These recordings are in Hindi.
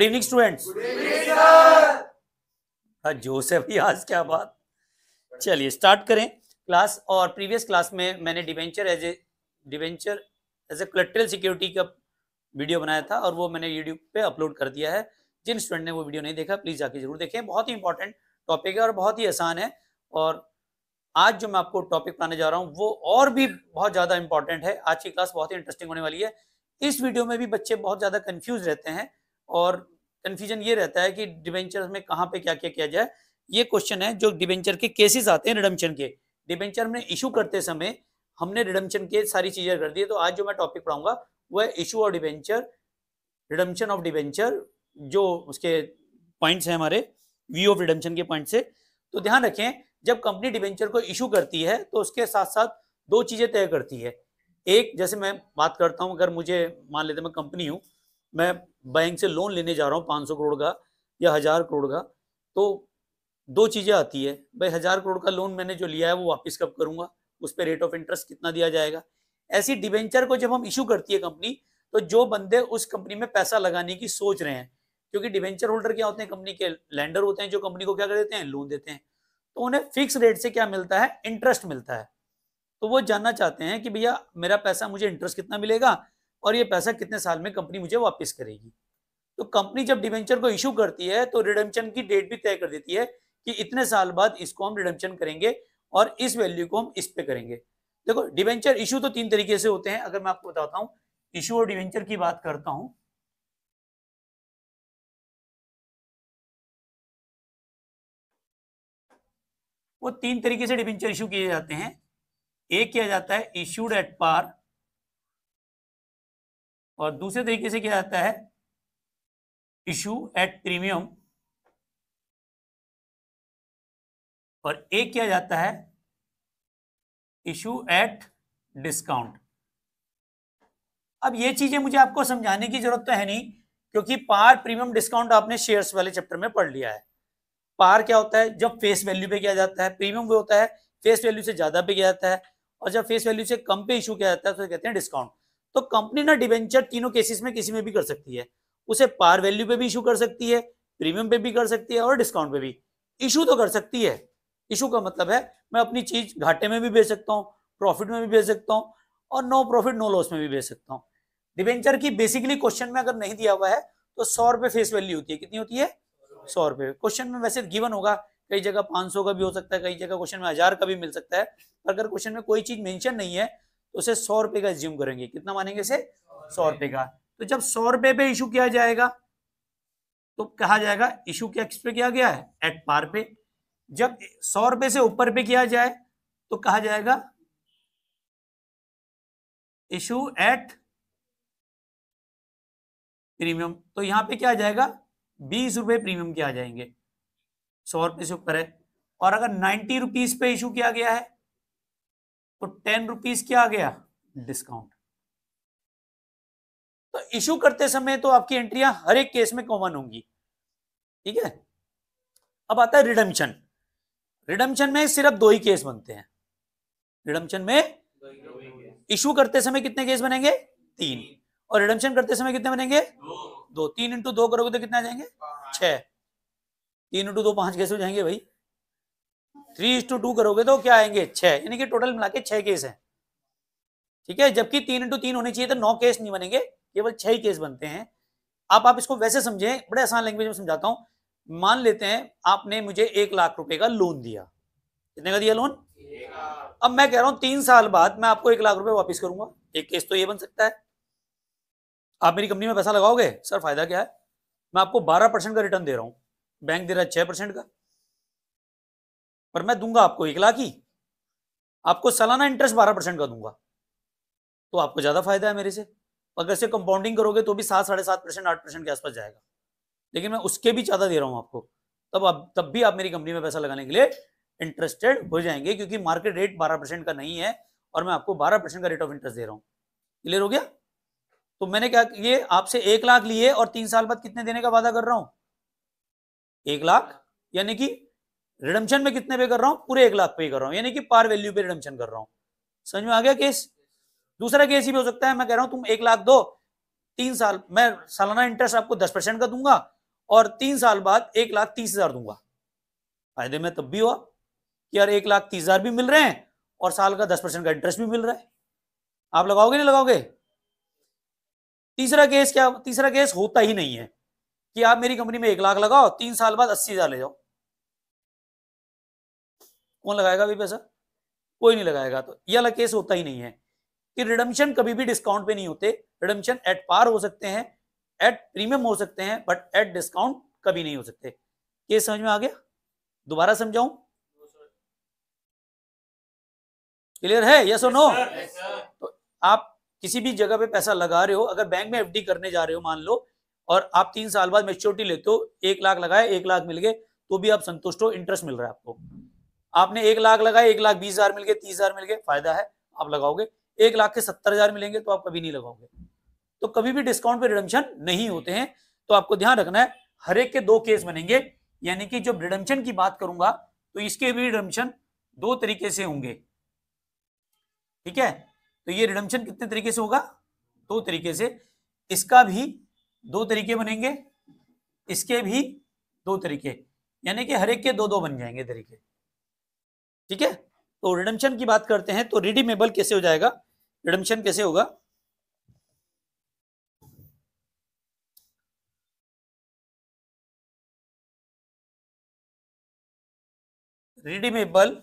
गुड इवनिंग स्टूडेंट्स जोसेफ आज क्या बात चलिए स्टार्ट करें क्लास और प्रीवियस क्लास में मैंने debenture as a debenture as a collateral security का वीडियो बनाया था और वो मैंने यूट्यूब पे अपलोड कर दिया है जिन स्टूडेंट ने वो वीडियो नहीं देखा प्लीज़ जाके जरूर देखें बहुत ही इंपॉर्टेंट टॉपिक है और बहुत ही आसान है और आज जो मैं आपको टॉपिक पढ़ाने जा रहा हूँ वो और भी बहुत ज़्यादा इंपॉर्टेंट है आज की क्लास बहुत ही इंटरेस्टिंग होने वाली है इस वीडियो में भी बच्चे बहुत ज़्यादा कंफ्यूज रहते हैं और कन्फ्यूजन ये रहता है कि डिवेंचर में कहाँ पे क्या क्या किया जाए ये क्वेश्चन है जो डिवेंचर के केसेस आते हैं रिडम्पशन के डिवेंचर में इशू करते समय हमने रिडम्पशन के सारी चीजें कर दी तो आज जो मैं टॉपिक पढ़ाऊंगा वो है issue of debenture redemption of debenture जो उसके पॉइंट्स हैं हमारे व्यू ऑफ रिडम्पशन के पॉइंट से तो ध्यान रखें जब कंपनी डिवेंचर को इशू करती है तो उसके साथ साथ दो चीजें तय करती है एक जैसे मैं बात करता हूं अगर मुझे मान लेते मैं कंपनी हूँ मैं बैंक से लोन लेने जा रहा हूँ पाँच सौ करोड़ का या हज़ार करोड़ का तो दो चीज़ें आती है भाई हज़ार करोड़ का लोन मैंने जो लिया है वो वापस कब करूँगा उस पर रेट ऑफ इंटरेस्ट कितना दिया जाएगा ऐसी डिबेंचर को जब हम इशू करती है कंपनी तो जो बंदे उस कंपनी में पैसा लगाने की सोच रहे हैं क्योंकि डिवेंचर होल्डर क्या होते हैं कंपनी के लैंडर होते हैं जो कंपनी को क्या कर देते हैं लोन देते हैं तो उन्हें फिक्स रेट से क्या मिलता है इंटरेस्ट मिलता है तो वो जानना चाहते हैं कि भैया मेरा पैसा मुझे इंटरेस्ट कितना मिलेगा और ये पैसा कितने साल में कंपनी मुझे वापस करेगी तो कंपनी जब डिवेंचर को इशू करती है तो रिडम्पशन की डेट भी तय कर देती है कि इतने साल बाद इसको हम रिडम्पशन करेंगे और इस वैल्यू को हम इस पे करेंगे देखो डिवेंचर इशू तो तीन तरीके से होते हैं अगर मैं आपको बताता हूँ इशू और डिवेंचर की बात करता हूँ वो तीन तरीके से डिवेंचर इशू किए जाते हैं एक किया जाता है इशूड एट पार और दूसरे तरीके से क्या आता है इशू एट प्रीमियम और एक किया जाता है इशू एट डिस्काउंट अब ये चीजें मुझे आपको समझाने की जरूरत तो है नहीं क्योंकि पार प्रीमियम डिस्काउंट आपने शेयर्स वाले चैप्टर में पढ़ लिया है पार क्या होता है जब फेस वैल्यू पे किया जाता है प्रीमियम वो होता है फेस वैल्यू से ज्यादा पे किया जाता है और जब फेस वैल्यू से कम पे इशू किया जाता है तो कहते हैं डिस्काउंट तो कंपनी ना डिवेंचर तीनों केसेस में किसी में भी कर सकती है उसे पार वैल्यू पे भी इशू कर सकती है प्रीमियम पे भी कर सकती है और डिस्काउंट पे भी इशू तो कर सकती है इशू का मतलब है मैं अपनी चीज घाटे में भी बेच सकता हूँ प्रॉफिट में भी बेच सकता हूँ और नो प्रॉफिट नो लॉस में भी बेच सकता हूँ डिवेंचर की बेसिकली क्वेश्चन में अगर नहीं दिया हुआ है तो सौ रुपए फेस वैल्यू होती है कितनी होती है सौ रुपए क्वेश्चन में वैसे गिवन होगा कई जगह पांच सौ का भी हो सकता है कई जगह क्वेश्चन में हजार का भी मिल सकता है पर अगर क्वेश्चन में कोई चीज मेंशन नहीं है तो उसे सौ रुपए का एज्यूम करेंगे कितना मानेंगे इसे सौ रुपए का तो जब सौ रुपए पे इशू किया जाएगा तो कहा जाएगा इशू क्या किस पे किया गया है एट पार पे जब सौ रुपए से ऊपर पे किया जाए तो कहा जाएगा इशू एट प्रीमियम तो यहां पे क्या आ जाएगा बीस रुपए प्रीमियम के आ जाएंगे सौ रुपए से ऊपर है और अगर नाइन्टी रुपीज पे इशू किया गया है तो टेन रुपीज क्या आ गया डिस्काउंट hmm. तो इशू करते समय तो आपकी एंट्रियां हर एक केस में कॉमन होंगी ठीक है अब आता है रिडम्शन रिडम्शन में सिर्फ दो ही केस बनते हैं रिडम्शन में इशू करते समय कितने केस बनेंगे तीन और रिडम्शन करते समय कितने बनेंगे दो, दो। तीन इंटू दो करोगे तो कितने आ जाएंगे छह तीन इंटू दो पांच केस हो जाएंगे भाई थ्री इंटू टू करोगे तो क्या आएंगे छह यानी कि टोटल मिला के छह केस हैं ठीक है जबकि तीन इंटू तीन होने चाहिए तो नौ केस नहीं बनेंगे केवल छह ही केस बनते हैं आप आप इसको वैसे समझें बड़े आसान लैंग्वेज में समझाता हूं मान लेते हैं आपने मुझे एक लाख रुपए का लोन दिया कितने का दिया लोन अब मैं कह रहा हूं तीन साल बाद मैं आपको एक लाख रुपए वापिस करूंगा एक केस तो ये बन सकता है आप मेरी कंपनी में पैसा लगाओगे सर फायदा क्या है मैं आपको बारह का रिटर्न दे रहा हूँ बैंक दे रहा है छह का पर मैं दूंगा आपको एक लाख ही आपको सालाना इंटरेस्ट बारह परसेंट का दूंगा तो आपको ज्यादा फायदा है मेरे से अगर से कंपाउंडिंग करोगे तो भी सात साढ़े सात परसेंट आठ परसेंट के आसपास जाएगा लेकिन मैं उसके भी ज्यादा दे रहा हूं आपको तब आप तब भी आप मेरी कंपनी में पैसा लगाने के लिए इंटरेस्टेड हो जाएंगे क्योंकि मार्केट रेट बारह का नहीं है और मैं आपको बारह का रेट ऑफ इंटरेस्ट दे रहा हूँ क्लियर हो गया तो मैंने क्या ये आपसे एक लाख लिए और तीन साल बाद कितने देने का वादा कर रहा हूं एक लाख यानी कि रिडम्शन में कितने पे कर रहा हूं पूरे एक लाख पे कर रहा हूं यानी कि पार वैल्यू पे रिडम्शन कर रहा हूं समझ में आ गया केस दूसरा केस भी हो सकता है मैं कह रहा हूं तुम एक लाख दो तीन साल मैं सालाना इंटरेस्ट आपको दस परसेंट का दूंगा और तीन साल बाद एक लाख तीस हजार दूंगा फायदे में तब भी हुआ कि यार एक लाख तीस हजार भी मिल रहे हैं और साल का दस परसेंट का इंटरेस्ट भी मिल रहा है आप लगाओगे नहीं लगाओगे तीसरा केस क्या तीसरा केस होता ही नहीं है कि आप मेरी कंपनी में एक लाख लगाओ तीन साल बाद अस्सी हजार ले जाओ कौन लगाएगा अभी पैसा कोई नहीं लगाएगा तो ये अला केस होता ही नहीं है कि रिडम्शन कभी भी डिस्काउंट पे नहीं होते रिडम्शन एट पार हो सकते हैं एट प्रीमियम हो सकते हैं बट एट डिस्काउंट कभी नहीं हो सकते केस समझ में आ गया दोबारा समझाऊ क्लियर है यस और नो तो आप किसी भी जगह पे पैसा लगा रहे हो अगर बैंक में एफडी करने जा रहे हो मान लो और आप तीन साल बाद मेच्योरिटी लेते हो एक लाख लगाए एक लाख मिल गए तो भी आप संतुष्ट हो इंटरेस्ट मिल रहा है आपको आपने एक लाख लगाए एक लाख बीस हजार मिल गए तीस हजार मिल गए फायदा है आप लगाओगे एक लाख के सत्तर हजार मिलेंगे तो आप कभी नहीं लगाओगे तो कभी भी डिस्काउंट पे रिडम्शन नहीं होते हैं तो आपको ध्यान रखना है हर एक के दो केस बनेंगे यानी कि जब रिडम्शन की बात करूंगा तो इसके भी रिडम्शन दो तरीके से होंगे ठीक है तो ये रिडम्शन कितने तरीके से होगा दो तरीके से इसका भी दो तरीके बनेंगे इसके भी दो तरीके यानी कि हर एक के दो दो बन जाएंगे तरीके ठीक है तो रिडम्शन की बात करते हैं तो रिडीमेबल कैसे हो जाएगा रिडम्शन कैसे होगा रिडीमेबल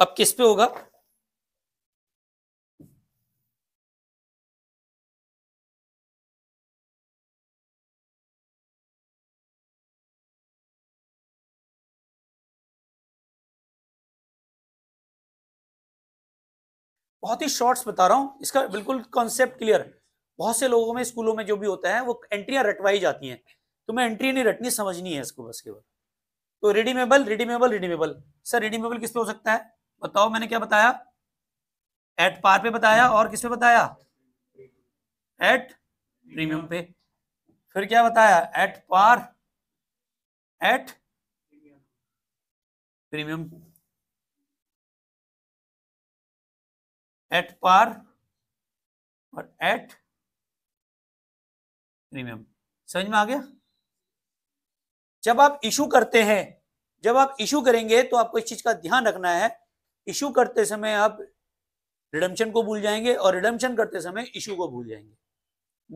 अब किस पे होगा बहुत ही शॉर्ट्स बता रहा हूँ इसका बिल्कुल कॉन्सेप्ट क्लियर है बहुत से लोगों में स्कूलों में जो भी होता है वो एंट्रियाँ रटवाई जाती हैं तुम्हें तो एंट्री नहीं रटनी समझनी है इसको बस केवल तो redeemable redeemable redeemable sir redeemable किस पे हो सकता है बताओ मैंने क्या बताया एट पार पे बताया और किस पे बताया एट प्रीमियम पे फिर क्या बताया at par at premium at par और एट प्रीमियम समझ में आ गया जब आप इशू करते हैं जब आप इशू करेंगे तो आपको इस चीज का ध्यान रखना है इशू करते समय आप रिडम्पशन को भूल जाएंगे और रिडम्पशन करते समय इशू को भूल जाएंगे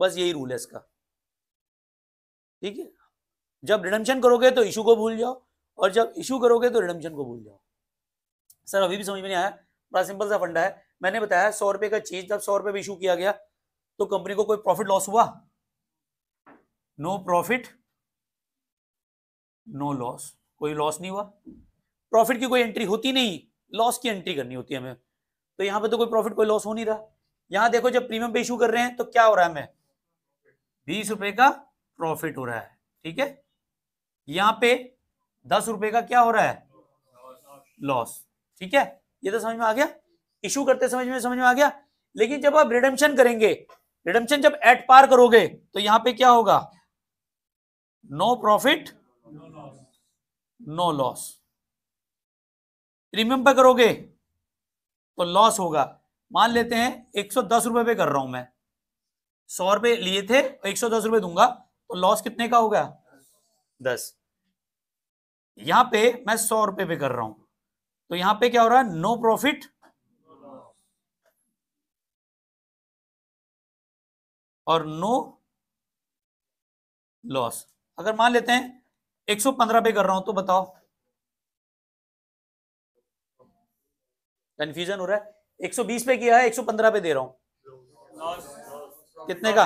बस यही रूल है इसका ठीक है जब रिडम्पशन करोगे तो इशू को भूल जाओ और जब इशू करोगे तो रिडम्पशन को भूल जाओ सर अभी भी समझ में नहीं आया बड़ा सिंपल सा फंडा है मैंने बताया सौ रुपए का चीज जब सौ रुपए में इशू किया गया तो कंपनी को कोई प्रॉफिट लॉस हुआ नो प्रॉफिट नो लॉस कोई लॉस नहीं हुआ प्रॉफिट की कोई एंट्री होती नहीं लॉस की एंट्री करनी होती है हमें तो यहां पे तो कोई प्रॉफिट कोई लॉस हो नहीं रहा यहां देखो जब प्रीमियम पे इशू कर रहे हैं तो क्या हो रहा है हमें बीस रुपए का प्रॉफिट हो रहा है ठीक है यहां पे दस रुपए का क्या हो रहा है लॉस ठीक है ये तो समझ में आ गया इशू करते समझ में समझ में आ गया लेकिन जब आप रिडम्शन करेंगे रिडम्शन जब एट पार करोगे तो यहां पे क्या होगा no profit no loss premium पे करोगे तो लॉस होगा मान लेते हैं एक सौ दस रुपए पे कर रहा हूं मैं सौ रुपए लिए थे एक सौ दस रुपए दूंगा तो लॉस कितने का हो गया दस यहां पे मैं सौ रुपए पे कर रहा हूं तो यहां पे क्या हो रहा है नो प्रॉफिट और नो लॉस अगर मान लेते हैं 115 पे कर रहा हूं तो बताओ कंफ्यूजन हो रहा है 120 पे किया है 115 पे दे रहा हूं कितने का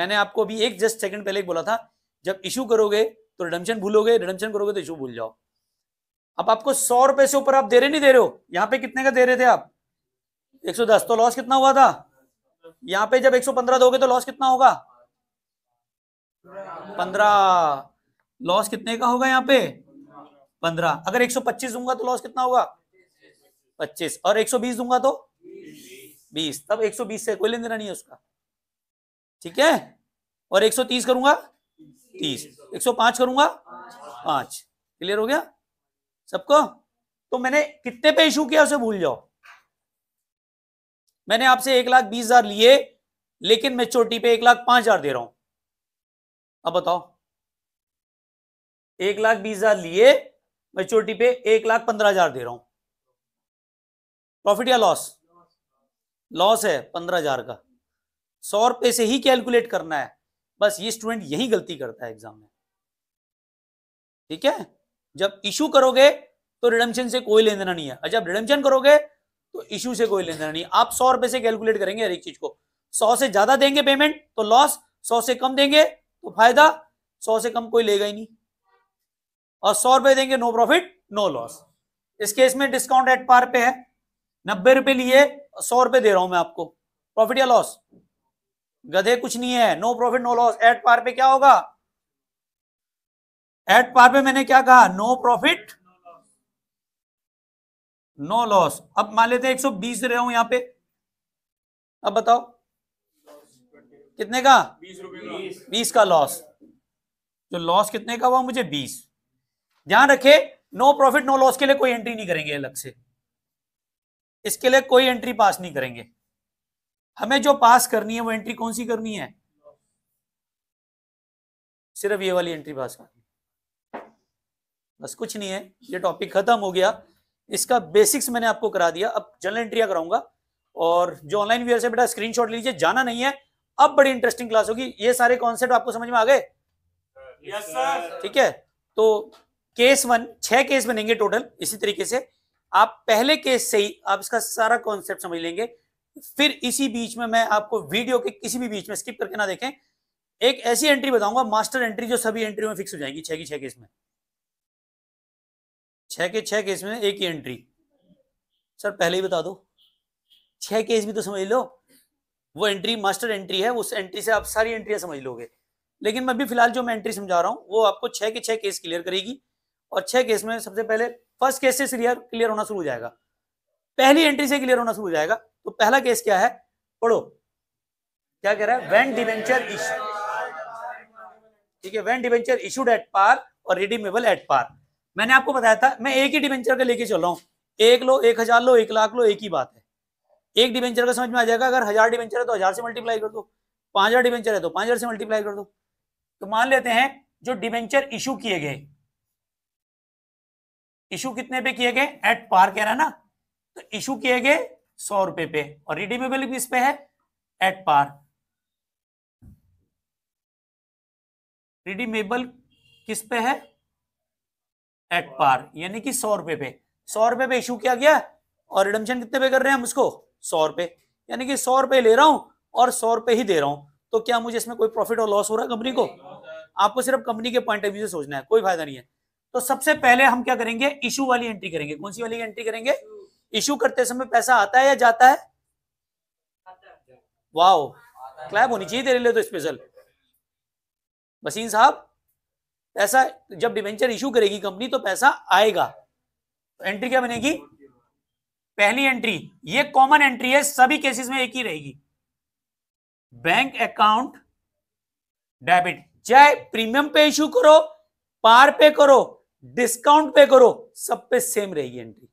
मैंने आपको अभी एक जस्ट सेकंड पहले बोला था जब इशू करोगे तो रिडम्शन भूलोगे रिडम्शन करोगे तो इशू भूल जाओ अब आपको सौ रुपए से ऊपर आप दे रहे नहीं दे रहे हो यहां पे कितने का दे रहे थे आप 110 तो लॉस कितना हुआ था यहाँ पे जब 115 दोगे तो लॉस कितना होगा 15 लॉस कितने का होगा यहाँ पे 15 अगर 125 दूंगा तो लॉस कितना होगा 25 और 120 दूंगा तो 20 तब 120 से कोई लेन देना नहीं है उसका ठीक है और 130 करूंगा 30 105 करूंगा पांच क्लियर हो गया सबको तो मैंने कितने पे इशू किया उसे भूल जाओ मैंने आपसे एक लाख बीस हजार लिए लेकिन मैं चोटी पे एक लाख पांच हजार दे रहा हूं अब बताओ एक लाख बीस हजार लिए मैं चोटी पे एक लाख पंद्रह हजार दे रहा हूं प्रॉफिट या लॉस लॉस है पंद्रह हजार का सौ रुपए से ही कैलकुलेट करना है बस ये स्टूडेंट यही गलती करता है एग्जाम में ठीक है जब इशू करोगे तो रिडम्शन से कोई लेन देना नहीं है जब अच्छा, रिडम्शन करोगे तो इश्यू से कोई लेना नहीं आप सौ रुपए से कैलकुलेट करेंगे हर एक चीज को सौ से ज्यादा देंगे पेमेंट तो लॉस सौ से कम देंगे तो फायदा सौ से कम कोई लेगा ही नहीं और सौ रुपए देंगे नो प्रॉफिट नो लॉस इस केस में डिस्काउंट एट पार पे है नब्बे रुपए लिए सौ रुपए दे रहा हूं मैं आपको प्रॉफिट या लॉस गधे कुछ नहीं है no profit no loss at par पे क्या होगा एट पार पे मैंने क्या कहा नो प्रॉफिट नो लॉस अब मान लेते हैं 120 बीस रहा हूं यहां पे अब बताओ कितने का बीस रुपए का लॉस जो लॉस कितने का हुआ मुझे बीस ध्यान रखे नो प्रॉफिट नो लॉस के लिए कोई एंट्री नहीं करेंगे अलग से इसके लिए कोई एंट्री पास नहीं करेंगे हमें जो पास करनी है वो एंट्री कौन सी करनी है सिर्फ ये वाली एंट्री पास करनी बस कुछ नहीं है ये टॉपिक खत्म हो गया इसका बेसिक्स मैंने आपको करा दिया अब जनरल एंट्रिया कराऊंगा और जो ऑनलाइन व्यूअर्स है बेटा स्क्रीनशॉट लीजिए जाना नहीं है अब बड़ी इंटरेस्टिंग क्लास होगी ये सारे कॉन्सेप्ट आपको समझ में आ गए सर ठीक है तो केस वन छह केस बनेंगे टोटल इसी तरीके से आप पहले केस से ही आप इसका सारा कॉन्सेप्ट समझ लेंगे फिर इसी बीच में मैं आपको वीडियो के किसी भी बीच में स्किप करके ना देखें एक ऐसी एंट्री बताऊंगा मास्टर एंट्री जो सभी एंट्री में फिक्स हो जाएगी छह की छह केस में छह के छह केस में एक ही एंट्री सर पहले ही बता दो छह केस भी तो समझ लो वो एंट्री मास्टर एंट्री है उस एंट्री से आप सारी एंट्रियाँ समझ लोगे लेकिन मैं अभी फिलहाल जो मैं एंट्री समझा रहा हूँ वो आपको छह के छह केस क्लियर करेगी और छह केस में सबसे पहले फर्स्ट केस से क्लियर क्लियर होना शुरू हो जाएगा पहली एंट्री से क्लियर होना शुरू हो जाएगा तो पहला केस क्या है पढ़ो क्या कह रहा है वेन डिवेंचर इश्यू ठीक है when debenture issued at par और रिडीमेबल एट पार मैंने आपको बताया था मैं एक ही डिवेंचर का लेके चल रहा हूँ एक लो एक हजार लो एक लाख लो एक ही बात है एक डिवेंचर का समझ में आ जाएगा अगर हजार डिवेंचर है तो हजार से मल्टीप्लाई कर दो पांच हजार डिवेंचर है तो पांच हजार से मल्टीप्लाई कर दो तो मान लेते हैं जो डिवेंचर इशू किए गए इशू कितने पे किए गए एट पार कह रहा है ना तो इशू किए गए सौ रुपए पे और रिडीमेबल किस पे है एट पार रिडीमेबल किस पे है एट पार यानी कि सौ रुपए पे सौ रुपए पे इशू किया गया और रिडम्शन कितने पे कर रहे हैं हम उसको सौ रुपए यानी कि सौ रुपए ले रहा हूं और सौ रुपए ही दे रहा हूं तो क्या मुझे इसमें कोई प्रॉफिट और लॉस हो रहा है कंपनी को आपको सिर्फ कंपनी के पॉइंट ऑफ व्यू से सोचना है कोई फायदा नहीं है तो सबसे पहले हम क्या करेंगे इशू वाली एंट्री करेंगे कौन सी वाली एंट्री करेंगे इशू करते समय पैसा आता है या जाता है वाह क्लैप होनी चाहिए तेरे लिए तो स्पेशल वसीम साहब पैसा जब डिवेंचर इशू करेगी कंपनी तो पैसा आएगा तो एंट्री क्या बनेगी पहली एंट्री ये कॉमन एंट्री है सभी केसेस में एक ही रहेगी बैंक अकाउंट डेबिट चाहे प्रीमियम पे इशू करो पार पे करो डिस्काउंट पे करो सब पे सेम रहेगी एंट्री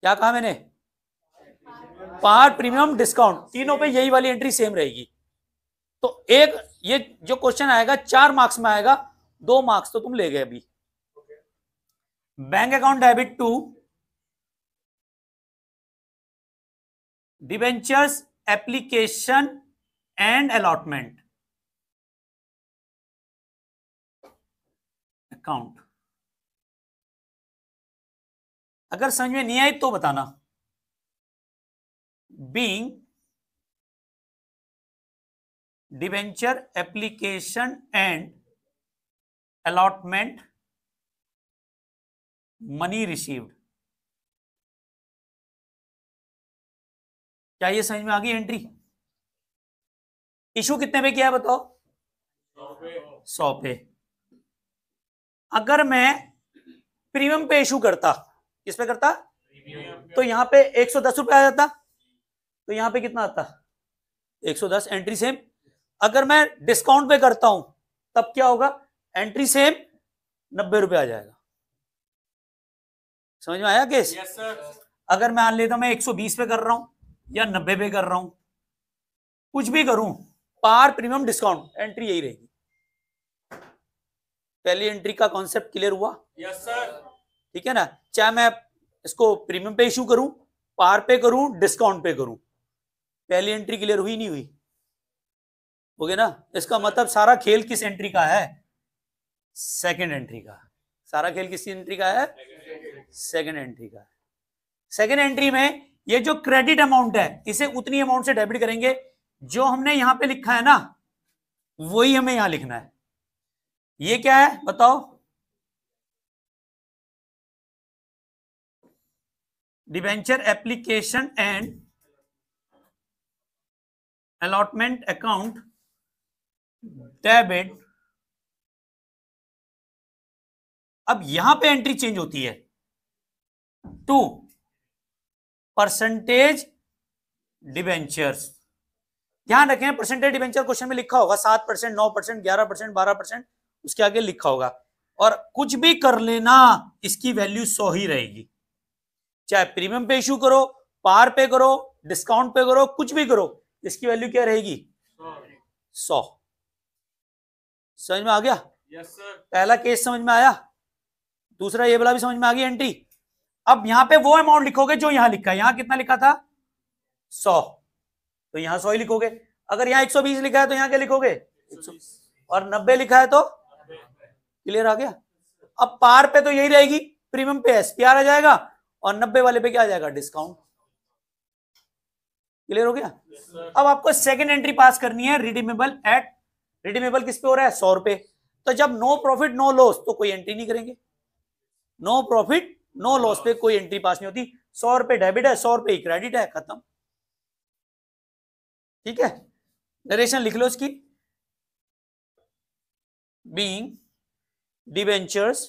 क्या कहा मैंने पार प्रीमियम डिस्काउंट तीनों पे यही वाली एंट्री सेम रहेगी तो एक ये जो क्वेश्चन आएगा चार मार्क्स में आएगा दो मार्क्स तो तुम ले गए अभी bank account debit to debentures application and allotment account अगर समझ में नहीं आई तो बताना being debenture application and allotment money receive क्या ये समझ में आ गई एंट्री इशू कितने पे किया है बताओ सौ पे अगर मैं प्रीमियम पे इशू करता किस पे करता तो यहां पे एक सौ दस रुपया आ जाता तो यहां पे कितना आता एक सौ दस एंट्री सेम अगर मैं डिस्काउंट पे करता हूं तब क्या होगा एंट्री सेम नब्बे रुपए आ जाएगा समझ में आया केस yes, अगर मैं मान लेता मैं 120 पे कर रहा हूं या नब्बे पे कर रहा हूं कुछ भी करूं पार प्रीमियम डिस्काउंट एंट्री यही रहेगी पहली एंट्री का कॉन्सेप्ट क्लियर हुआ यस सर ठीक है ना चाहे मैं इसको प्रीमियम पे इश्यू करूं पार पे करूं डिस्काउंट पे करूं पहली एंट्री क्लियर हुई नहीं हुई हो गया ना इसका मतलब सारा खेल किस एंट्री का है सेकंड एंट्री का सारा खेल किस एंट्री का है सेकंड एंट्री का है सेकंड एंट्री में ये जो क्रेडिट अमाउंट है इसे उतनी अमाउंट से डेबिट करेंगे जो हमने यहां पे लिखा है ना वही हमें यहां लिखना है ये क्या है बताओ debenture application and allotment account debit अब यहां पे एंट्री चेंज होती है टू परसेंटेज डिवेंचर्स ध्यान रखें परसेंटेज डिवेंचर क्वेश्चन में लिखा होगा सात परसेंट नौ परसेंट ग्यारह परसेंट बारह परसेंट उसके आगे लिखा होगा और कुछ भी कर लेना इसकी वैल्यू सौ ही रहेगी चाहे प्रीमियम पे इश्यू करो पार पे करो डिस्काउंट पे करो कुछ भी करो इसकी वैल्यू क्या रहेगी सौ समझ में आ गया yes, पहला केस समझ में आया दूसरा ये वाला भी समझ में आ गया एंट्री अब यहां पे वो अमाउंट लिखोगे जो यहां लिखा है यहां कितना लिखा था सौ तो यहां सौ ही लिखोगे अगर यहां 120 लिखा है तो यहां क्या लिखोगे 120. और 90 लिखा है तो क्लियर आ गया अब पार पे तो यही रहेगी प्रीमियम पे एस आ जाएगा और 90 वाले पे क्या आ जाएगा डिस्काउंट क्लियर हो गया yes, अब आपको सेकेंड एंट्री पास करनी है रिडीमेबल एट रिडीमेबल किस पे हो रहा है सौ रुपए तो जब नो प्रॉफिट नो लॉस तो कोई एंट्री नहीं करेंगे नो प्रॉफिट नो लॉस पे कोई एंट्री पास नहीं होती सौ रुपए डेबिट है सौ रुपए क्रेडिट है खत्म ठीक है नरेशन लिख लो इसकी being debentures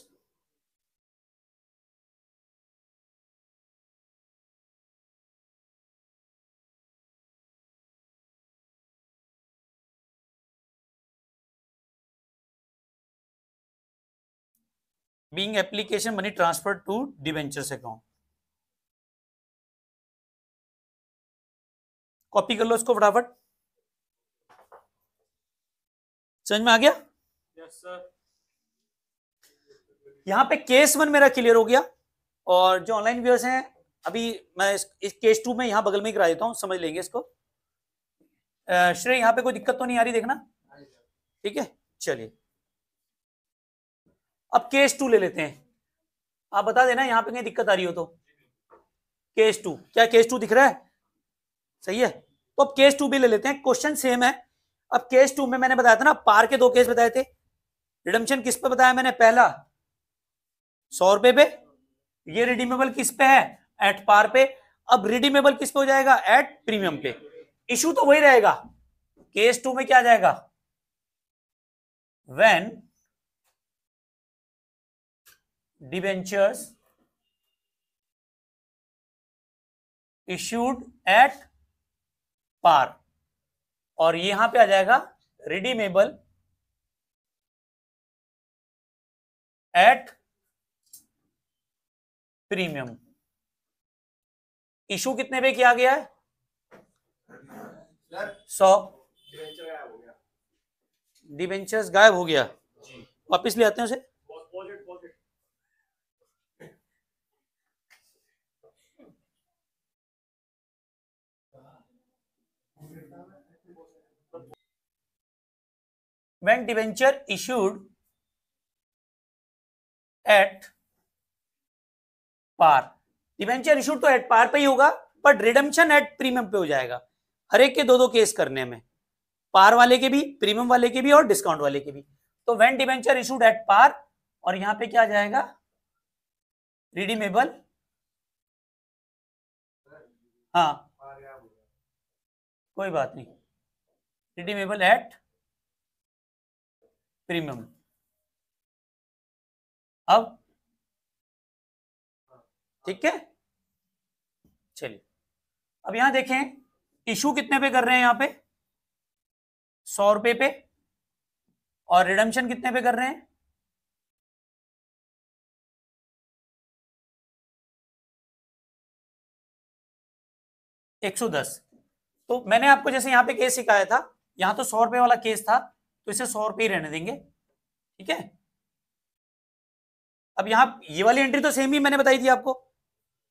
being application money transferred to debentures account copy कर लो इसको फटाफट समझ में आ गया yes, यहां पे केस वन मेरा क्लियर हो गया और जो ऑनलाइन व्यूअर्स हैं अभी मैं इस, इस केस टू में यहां बगल में ही करा देता हूं समझ लेंगे इसको श्रेय यहां पे कोई दिक्कत तो नहीं आ रही देखना ठीक है चलिए अब केस टू ले लेते हैं आप बता देना यहां पे कहीं दिक्कत आ रही हो तो केस टू क्या केस टू दिख रहा है सही है तो अब केस टू भी ले लेते हैं क्वेश्चन सेम है अब केस टू में मैंने बताया था ना पार के दो केस बताए थे रिडम्शन किस पे बताया मैंने पहला सौ रुपए पे ये रिडीमेबल किस पे है एट पार पे अब रिडीमेबल किस पे हो जाएगा एट प्रीमियम पे इशू तो वही रहेगा केस टू में क्या जाएगा when debentures issued at par और यहां पे आ जाएगा रिडीमेबल एट प्रीमियम इशू कितने पे किया गया है सौ डिवेंचर्स गायब हो गया वापिस ले आते हैं उसे when debenture issued at par debenture issue तो एट पार पे ही होगा बट रिडम्शन एट प्रीमियम पे हो जाएगा हर एक के दो दो केस करने में पार वाले के भी प्रीमियम वाले के भी और डिस्काउंट वाले के भी तो when debenture issued at par और यहां पे क्या आ जाएगा रिडीमेबल हाँ कोई बात नहीं रिडीमेबल एट प्रीमियम अब ठीक है चलिए अब यहां देखें इशू कितने पे कर रहे हैं यहां पे सौ रुपए पे और रिडम्शन कितने पे कर रहे हैं एक सौ दस तो मैंने आपको जैसे यहां पे केस सिखाया था यहां तो सौ रुपए वाला केस था तो इसे सौ रुपये रहने देंगे ठीक है अब यहां ये वाली एंट्री तो सेम ही मैंने बताई थी आपको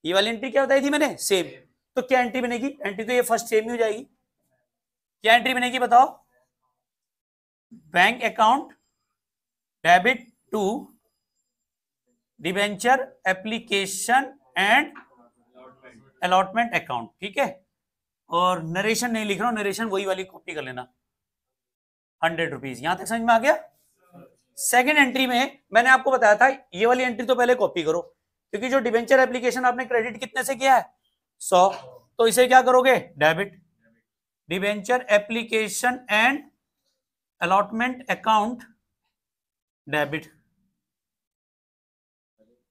ये वाली एंट्री क्या बताई थी मैंने सेम तो क्या एंट्री बनेगी एंट्री तो ये फर्स्ट सेम ही हो जाएगी क्या एंट्री बनेगी बताओ bank account debit to debenture application and allotment account ठीक है और नरेशन नहीं लिख रहा हूं नरेशन वही वाली कॉपी कर लेना हंड्रेड रुपीज यहां तक समझ में आ गया सेकेंड एंट्री में मैंने आपको बताया था ये वाली एंट्री तो पहले कॉपी करो क्योंकि जो डिवेंचर एप्लीकेशन आपने क्रेडिट कितने से किया है सौ तो इसे क्या करोगे debit debenture application and allotment account debit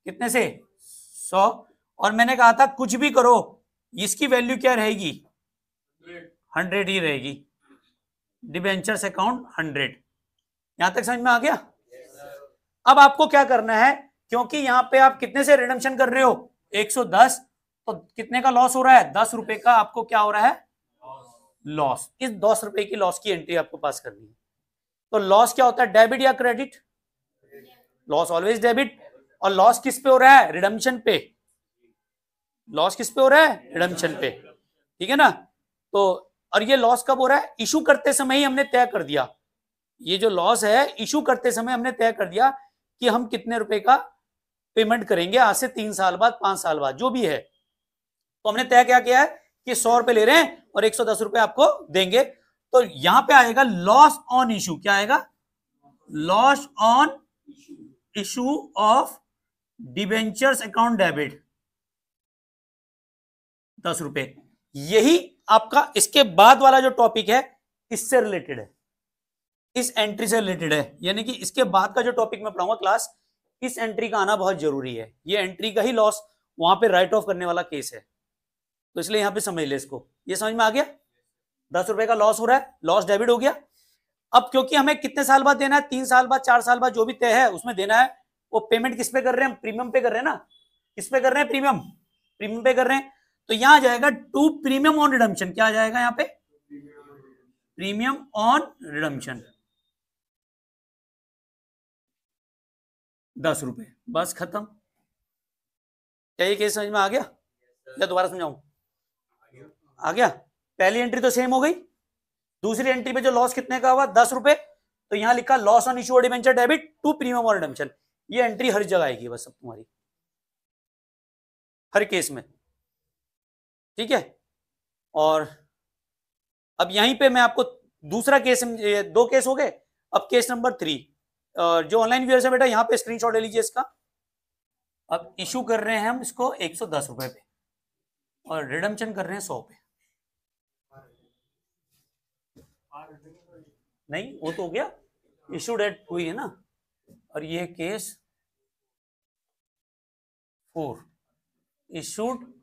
कितने से सौ और मैंने कहा था कुछ भी करो इसकी वैल्यू क्या रहेगी हंड्रेड ही रहेगी डिबेंचर्स अकाउंट हंड्रेड यहां तक समझ में आ गया yes, अब आपको क्या करना है क्योंकि यहां पे आप कितने से रिडम्शन कर रहे हो 110 तो कितने का लॉस हो रहा है दस रुपए का आपको क्या हो रहा है लॉस इस दस रुपए की लॉस की एंट्री आपको पास करनी है तो लॉस क्या होता है डेबिट या क्रेडिट लॉस ऑलवेज डेबिट और लॉस किस पे हो रहा है रिडम्शन पे लॉस किस पे हो रहा है रिडम्शन पे ठीक है ना तो और ये लॉस कब हो रहा है इशू करते समय ही हमने तय कर दिया ये जो लॉस है इशू करते समय हमने तय कर दिया कि हम कितने रुपए का पेमेंट करेंगे आज से तीन साल बाद पांच साल बाद जो भी है तो हमने तय क्या किया है कि सौ रुपए ले रहे हैं और एक सौ दस रुपए आपको देंगे तो यहां पे आएगा लॉस ऑन इशू क्या आएगा loss on issue of debentures account debit दस रुपए यही आपका इसके बाद वाला जो टॉपिक है इससे रिलेटेड है इस एंट्री से रिलेटेड है यानी कि इसके बाद का जो टॉपिक मैं पढ़ाऊंगा क्लास इस एंट्री का आना बहुत जरूरी है ये एंट्री का ही लॉस वहां पे राइट ऑफ करने वाला केस है तो इसलिए यहां पे समझ ले इसको ये समझ में आ गया दस रुपए का लॉस हो रहा है लॉस डेबिट हो गया अब क्योंकि हमें कितने साल बाद देना है तीन साल बाद चार साल बाद जो भी तय है उसमें देना है वो पेमेंट किस पे कर रहे हैं हम प्रीमियम पे कर रहे हैं ना किस पे कर रहे हैं प्रीमियम प्रीमियम पे कर रहे हैं तो यहां जाएगा टू प्रीमियम ऑन रिडम्पशन क्या आ जाएगा यहां पे प्रीमियम ऑन रिडम्पशन दस रुपए बस खत्म क्या ये केस समझ में आ गया या दोबारा समझाऊ आ गया पहली एंट्री तो सेम हो गई दूसरी एंट्री पे जो लॉस कितने का हुआ दस रुपए तो यहां लिखा loss on issue debenture debit to premium on redemption ये एंट्री हर जगह आएगी बस अब तुम्हारी हर केस में ठीक है और अब यहीं पे मैं आपको दूसरा केस दो केस हो गए अब केस नंबर थ्री और जो ऑनलाइन व्यूअर्स है बेटा यहाँ पे स्क्रीनशॉट ले लीजिए इसका अब इशू कर रहे हैं हम इसको एक सौ दस रुपए पे और रिडम्शन कर रहे हैं सौ पे नहीं वो तो हो गया इशू डेट हुई है ना और ये केस फोर इशूड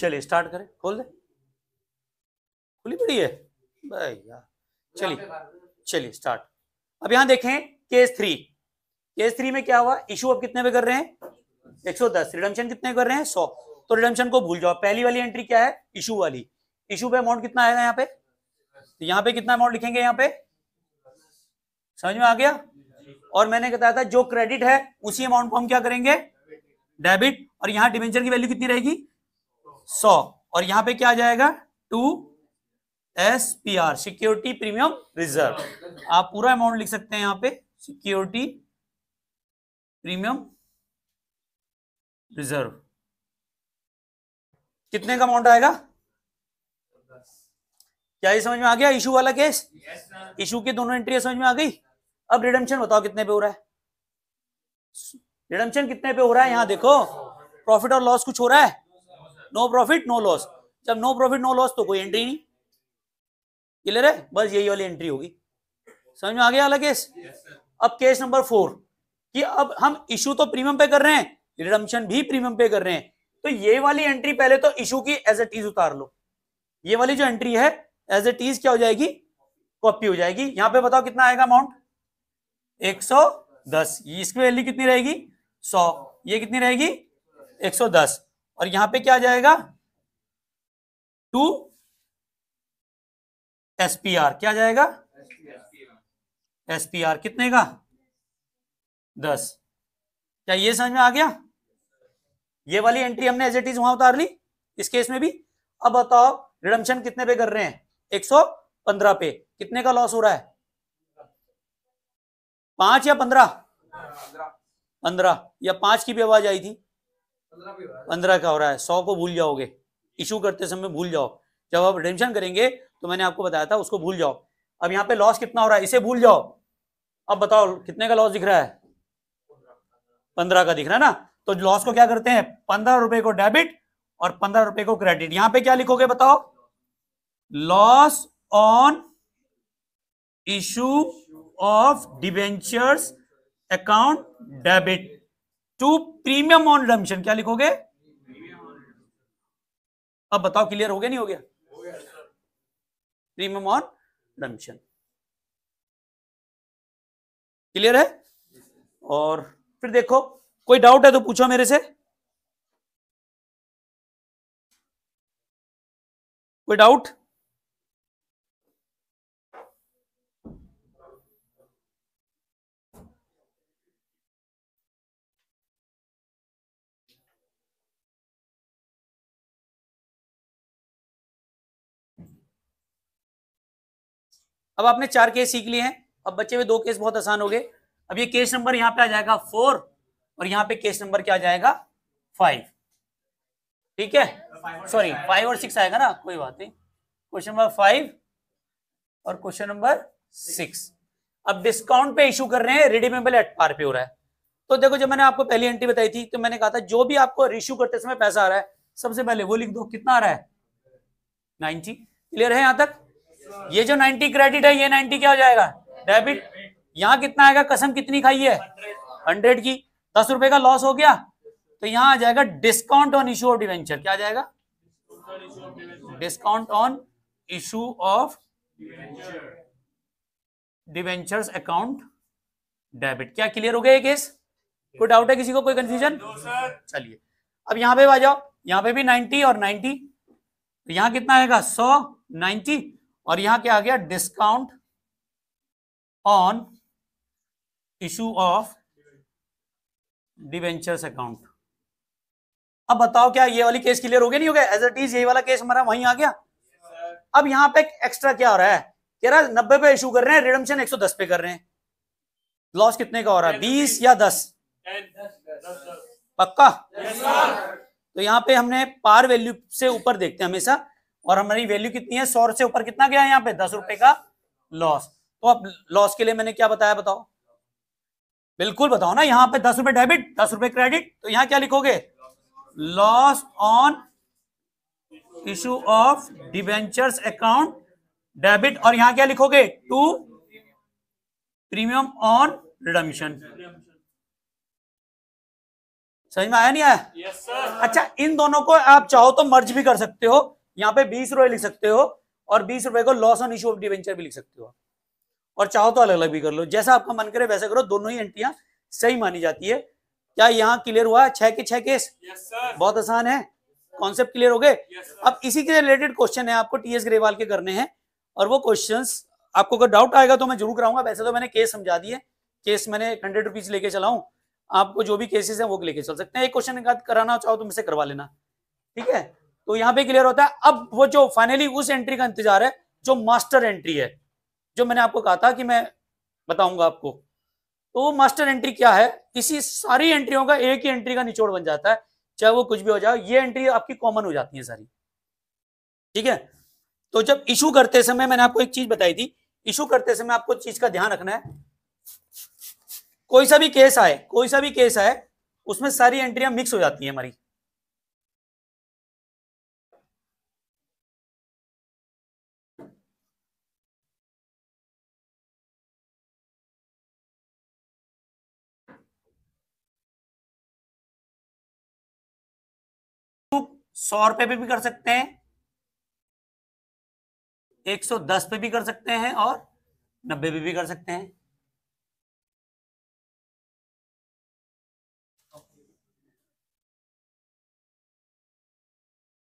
चलिए स्टार्ट करें खोल दे खुली पड़ी है भैया चलिए चलिए स्टार्ट अब यहां देखें केस थ्री केस थ्री में क्या हुआ इशू अब कितने पे कर रहे हैं 110 रिडम्शन कितने कर रहे हैं 100 तो रिडम्शन को भूल जाओ पहली वाली एंट्री क्या है इशू वाली इशू पे अमाउंट कितना आएगा यहाँ पे तो यहाँ पे कितना अमाउंट लिखेंगे यहाँ पे समझ में आ गया और मैंने बताया था जो क्रेडिट है उसी अमाउंट को हम क्या करेंगे डेबिट और यहाँ डिवेंचर की वैल्यू कितनी रहेगी सौ और यहां पे क्या आ जाएगा to S P R security premium reserve आप पूरा अमाउंट लिख सकते हैं यहां पे सिक्योरिटी प्रीमियम रिजर्व कितने का अमाउंट आएगा क्या ये समझ में आ गया इशू वाला केस इशू की दोनों एंट्री समझ में आ गई अब रिडम्शन बताओ कितने पे हो रहा है रिडम्शन कितने पे हो रहा है यहां देखो प्रॉफिट और लॉस कुछ हो रहा है नो प्रॉफिट नो लॉस जब नो प्रॉफिट नो लॉस तो कोई एंट्री नहीं क्लियर है बस यही वाली एंट्री होगी समझ में आ गया वाला केस अब केस नंबर फोर कि अब हम इशू तो प्रीमियम पे कर रहे हैं रिडम्शन भी प्रीमियम पे कर रहे हैं तो ये वाली एंट्री पहले तो इशू की एज ए टीज उतार लो ये वाली जो एंट्री है एज ए टीज क्या हो जाएगी कॉपी हो जाएगी यहां पे बताओ कितना आएगा अमाउंट 110 इसकी वैल्यू कितनी रहेगी 100 ये कितनी रहेगी 110 और यहां पे क्या आ जाएगा टू एस पी आर क्या जाएगा एस पी आर कितने का दस क्या ये समझ में आ गया ये वाली एंट्री हमने एज इट इज वहां उतार ली इस केस में भी अब बताओ रिडम्शन कितने पे कर रहे हैं 115 पे कितने का लॉस हो रहा है पांच या पंद्रह पंद्रह या पांच की भी आवाज आई थी पंद्रह का हो रहा है सौ को भूल जाओगे इशू करते समय भूल जाओ जब आप रिडेम्शन करेंगे तो मैंने आपको बताया था उसको भूल जाओ अब यहाँ पे लॉस कितना हो रहा है इसे भूल जाओ अब बताओ कितने का लॉस दिख रहा है पंद्रह का दिख रहा है ना तो लॉस को क्या करते हैं पंद्रह रुपए को डेबिट और पंद्रह रुपए को क्रेडिट यहां पे क्या लिखोगे बताओ loss on issue of debentures account debit to premium on redemption क्या लिखोगे अब बताओ क्लियर हो गया नहीं हो गया प्रीमियम ऑन रिडम्पशन क्लियर है और फिर देखो कोई डाउट है तो पूछो मेरे से कोई डाउट अब आपने चार केस सीख लिए हैं अब बचे हुए दो केस बहुत आसान हो गए अब ये केस नंबर यहाँ पे आ जाएगा फोर और यहाँ पे केस नंबर क्या आ जाएगा फाइव ठीक है सॉरी फाइव और सिक्स आएगा ना कोई बात नहीं क्वेश्चन नंबर फाइव और क्वेश्चन नंबर सिक्स अब डिस्काउंट पे इशू कर रहे हैं रिडीमेबल एट पार पे हो रहा है तो देखो जब मैंने आपको पहली एंट्री बताई थी तो मैंने कहा था जो भी आपको इश्यू करते समय पैसा आ रहा है सबसे पहले वो लिख दो कितना आ रहा है नाइनटी क्लियर है यहां तक ये जो 90 क्रेडिट है ये 90 क्या हो जाएगा डेबिट यहाँ कितना आएगा कसम कितनी खाई है हंड्रेड की दस रुपए का लॉस हो गया तो यहाँ आ जाएगा discount on issue of debenture क्या आ जाएगा discount on issue of debenture account debit क्या क्लियर हो गया केस कोई डाउट है किसी को कोई कंफ्यूजन चलिए अब यहाँ पे आ जाओ यहाँ पे भी 90 और 90 तो यहाँ कितना आएगा 100 90 और यहां क्या आ गया discount on issue of debentures account अब बताओ क्या ये वाली केस क्लियर हो गया नहीं हो गया एज इट इज यही वाला केस हमारा वहीं आ गया अब यहां पे एक्स्ट्रा क्या हो रहा है कह रहा है नब्बे पे इशू कर रहे हैं रिडम्शन एक सौ दस पे कर रहे हैं लॉस कितने का हो रहा है बीस या दस पक्का तो यहां पे हमने पार वैल्यू से ऊपर देखते हैं हमेशा और हमारी वैल्यू कितनी है सौ से ऊपर कितना गया है यहाँ पे दस रुपए का लॉस तो अब लॉस के लिए मैंने क्या बताया बताओ बिल्कुल बताओ ना यहाँ पे दस रुपए डेबिट दस रुपए क्रेडिट तो यहाँ क्या लिखोगे loss on issue of debentures account debit और यहाँ क्या लिखोगे टू प्रीमियम ऑन रिडमशन समझ में आया नहीं आया yes, अच्छा इन दोनों को आप चाहो तो मर्ज भी कर सकते हो यहाँ पे बीस रुपए लिख सकते हो और बीस रुपए को loss on issue of debenture भी लिख सकते हो और चाहो तो अलग अलग भी कर लो जैसा आपका मन करे वैसा करो दोनों ही एंट्रियां सही मानी जाती है क्या यहाँ क्लियर हुआ छह के छह केस बहुत आसान है कॉन्सेप्ट क्लियर हो गए अब इसी के रिलेटेड क्वेश्चन है आपको टी एस ग्रेवाल के करने हैं और वो क्वेश्चन आपको अगर डाउट आएगा तो मैं जरूर कराऊंगा वैसे तो मैंने केस समझा दिए केस मैंने हंड्रेड रुपीज लेके चलाऊ आपको जो भी केसेस हैं वो लेके चल सकते हैं एक क्वेश्चन कराना चाहो तो मुझसे करवा लेना ठीक है तो यहां पे क्लियर होता है अब वो जो फाइनली उस एंट्री का इंतजार है जो मास्टर एंट्री है जो मैंने आपको कहा था कि मैं बताऊंगा आपको तो वो मास्टर एंट्री क्या है इसी सारी एंट्रियों का एक ही एंट्री का निचोड़ बन जाता है चाहे वो कुछ भी हो जाए ये एंट्री आपकी कॉमन हो जाती है सारी ठीक है तो जब इशू करते समय मैंने आपको एक चीज बताई थी इशू करते समय आपको चीज का ध्यान रखना है कोई सा भी केस आए कोई सा भी केस आए उसमें सारी एंट्रियां मिक्स हो जाती है हमारी सौ रुपए पे भी कर सकते हैं एक सौ दस पे भी कर सकते हैं और नब्बे पे भी कर सकते हैं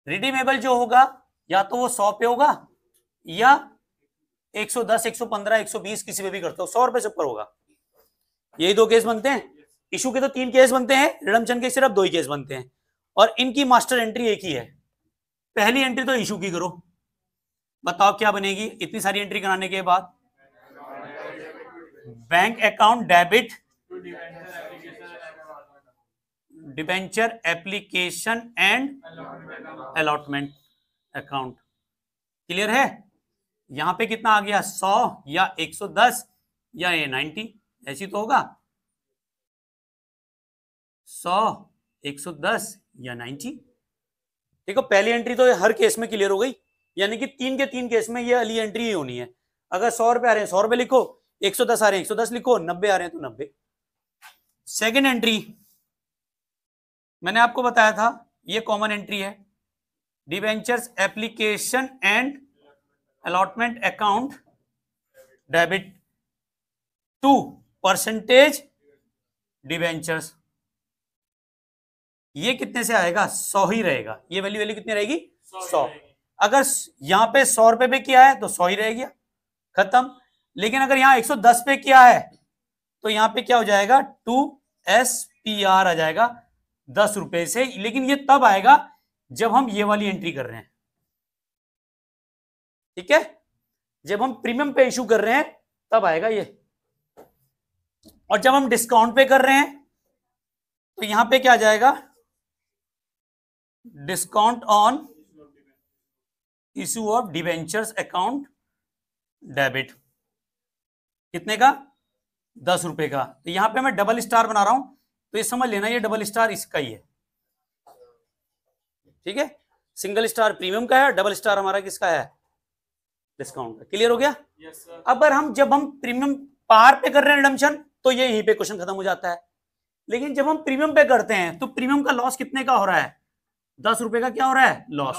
रिडीमेबल जो होगा या तो वो सौ पे होगा या एक सौ दस एक सौ पंद्रह एक सौ बीस किसी पे भी करते हो सौ रुपए से ऊपर होगा यही दो केस बनते हैं इशू के तो तीन केस बनते हैं रिडमचंद के सिर्फ दो ही केस बनते हैं और इनकी मास्टर एंट्री एक ही है पहली एंट्री तो इशू की करो बताओ क्या बनेगी इतनी सारी एंट्री कराने के बाद bank account debit debenture application and allotment account clear है यहां पे कितना आ गया सौ या एक सौ दस या ये 90 ऐसी तो होगा सौ एक सौ दस या 90 देखो पहली एंट्री तो हर केस में क्लियर हो गई यानी कि तीन के तीन केस में ये अली एंट्री ही होनी है अगर सौ रुपए आ रहे हैं सौ रुपए लिखो एक सौ दस आ रहे हैं एक सौ दस लिखो नब्बे आ रहे हैं तो नब्बे सेकेंड एंट्री मैंने आपको बताया था ये कॉमन एंट्री है debentures application and allotment account debit to percentage debentures ये कितने से आएगा सौ ही रहेगा ये वैल्यू वैल्यू कितनी रहेगी सौ अगर यहाँ पे सौ रुपए पे किया है तो सौ ही रहेगा खत्म लेकिन अगर यहाँ 110 पे किया है तो यहाँ पे क्या हो जाएगा टू एस पी आर आ जाएगा दस रुपए से लेकिन ये तब आएगा जब हम ये वाली एंट्री कर रहे हैं ठीक है जब हम प्रीमियम पे इशू कर रहे हैं तब आएगा ये और जब हम डिस्काउंट पे कर रहे हैं तो यहां पे क्या आ जाएगा discount on issue of debentures account debit कितने का दस रुपए का तो यहां पे मैं डबल स्टार बना रहा हूं तो ये समझ लेना ये डबल स्टार इसका ही है ठीक है सिंगल स्टार प्रीमियम का है डबल स्टार हमारा किसका है डिस्काउंट का क्लियर हो गया yes, sir. अगर हम जब हम प्रीमियम पार पे कर रहे हैं रिडम्शन तो ये यहीं पे क्वेश्चन खत्म हो जाता है लेकिन जब हम प्रीमियम पे करते हैं तो प्रीमियम का लॉस कितने का हो रहा है दस रुपए का क्या हो रहा है लॉस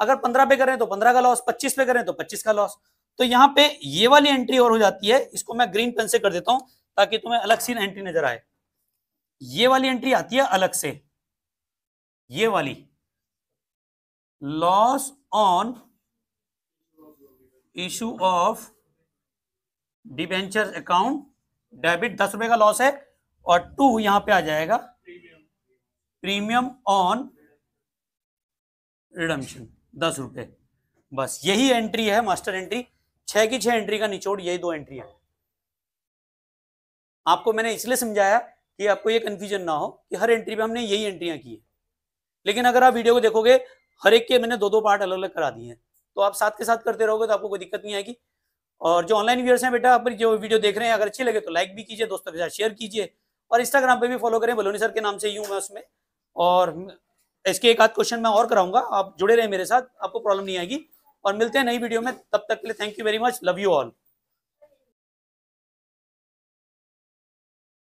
अगर पंद्रह पे करें तो पंद्रह का लॉस पच्चीस पे करें तो पच्चीस का लॉस तो यहाँ पे ये वाली एंट्री और हो जाती है इसको मैं ग्रीन पेन से कर देता हूं ताकि तुम्हें अलग सी एंट्री नजर आए ये वाली एंट्री आती है अलग से ये वाली loss on issue of debenture account debit दस रुपए का लॉस है और टू यहां पे आ जाएगा प्रीमियम ऑन रिडम्शन दस रुपए बस यही एंट्री है मास्टर एंट्री छह की छह एंट्री का निचोड़ यही दो एंट्री है आपको मैंने इसलिए समझाया कि आपको ये कंफ्यूजन ना हो कि हर एंट्री पे हमने यही एंट्रियां की है लेकिन अगर आप वीडियो को देखोगे हर एक के मैंने दो दो पार्ट अलग अलग करा दिए हैं तो आप साथ के साथ करते रहोगे तो आपको कोई दिक्कत नहीं आएगी और जो ऑनलाइन व्यूअर्स हैं बेटा आप जो वीडियो देख रहे हैं अगर अच्छे लगे तो लाइक भी कीजिए दोस्तों के साथ शेयर कीजिए और इंस्टाग्राम पे भी फॉलो करें बलोनी सर के नाम से ही हूँ मैं उसमें और इसके एक आध क्वेश्चन मैं और कराऊंगा आप जुड़े रहे मेरे साथ आपको प्रॉब्लम नहीं आएगी और मिलते हैं नई वीडियो में तब तक के लिए thank you very much love you all